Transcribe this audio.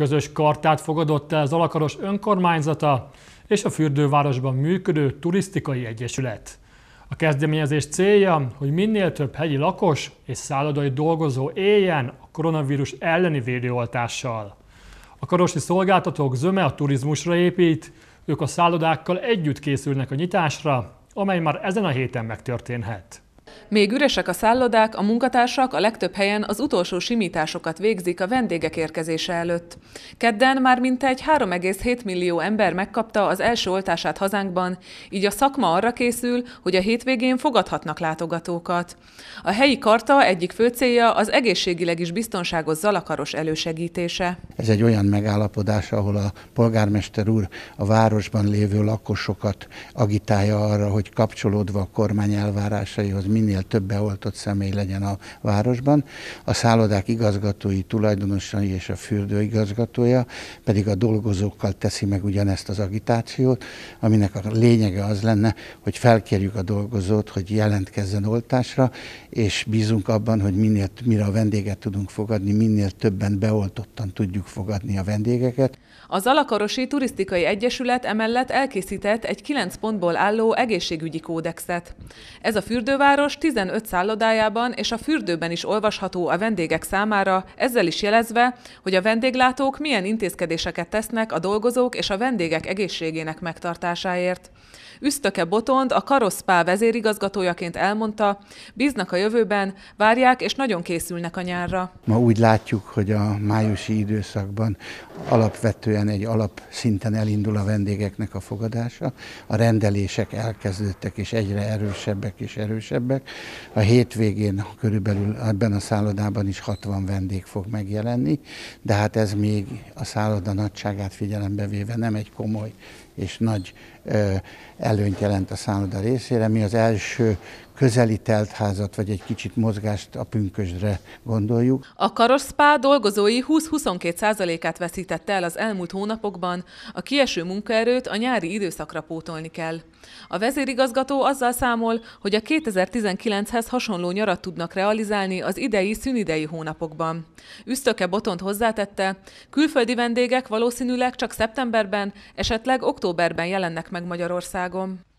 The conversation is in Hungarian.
Közös kartát fogadott el az Alakaros önkormányzata és a fürdővárosban működő turisztikai egyesület. A kezdeményezés célja, hogy minél több hegyi lakos és szállodai dolgozó éljen a koronavírus elleni védőoltással. A karosi szolgáltatók zöme a turizmusra épít, ők a szállodákkal együtt készülnek a nyitásra, amely már ezen a héten megtörténhet. Még üresek a szállodák, a munkatársak a legtöbb helyen az utolsó simításokat végzik a vendégek érkezése előtt. Kedden már mintegy 3,7 millió ember megkapta az első oltását hazánkban, így a szakma arra készül, hogy a hétvégén fogadhatnak látogatókat. A helyi karta egyik fő célja az egészségileg is biztonságos zalakaros elősegítése. Ez egy olyan megállapodás, ahol a polgármester úr a városban lévő lakosokat agitálja arra, hogy kapcsolódva a kormány elvárásaihoz mi minél több beoltott személy legyen a városban. A szállodák igazgatói, tulajdonosai és a fürdő igazgatója pedig a dolgozókkal teszi meg ugyanezt az agitációt, aminek a lényege az lenne, hogy felkérjük a dolgozót, hogy jelentkezzen oltásra, és bízunk abban, hogy minél, mire a vendéget tudunk fogadni, minél többen beoltottan tudjuk fogadni a vendégeket. Az Alakarosi Turisztikai Egyesület emellett elkészített egy 9 pontból álló egészségügyi kódexet. Ez a fürdőváros város 15 szállodájában és a fürdőben is olvasható a vendégek számára, ezzel is jelezve, hogy a vendéglátók milyen intézkedéseket tesznek a dolgozók és a vendégek egészségének megtartásáért. Üsztöke Botond, a Karoszpá vezérigazgatójaként elmondta, bíznak a jövőben, várják és nagyon készülnek a nyárra. Ma úgy látjuk, hogy a májusi időszakban alapvetően egy alapszinten elindul a vendégeknek a fogadása, a rendelések elkezdődtek és egyre erősebbek és erősebbek, vendégek. A hétvégén körülbelül ebben a szállodában is 60 vendég fog megjelenni, de hát ez még a szálloda nagyságát figyelembe véve nem egy komoly és nagy előnyt jelent a szálloda részére. Mi az első közeli teltházat, vagy egy kicsit mozgást a pünkösdre gondoljuk. A Karosszpá dolgozói 20-22%-át veszítette el az elmúlt hónapokban, a kieső munkaerőt a nyári időszakra pótolni kell. A vezérigazgató azzal számol, hogy a 2019-hez hasonló nyarat tudnak realizálni az idei szünidei hónapokban. Üsztöke Botont hozzátette, külföldi vendégek valószínűleg csak szeptemberben, esetleg októberben jelennek meg Magyarországon.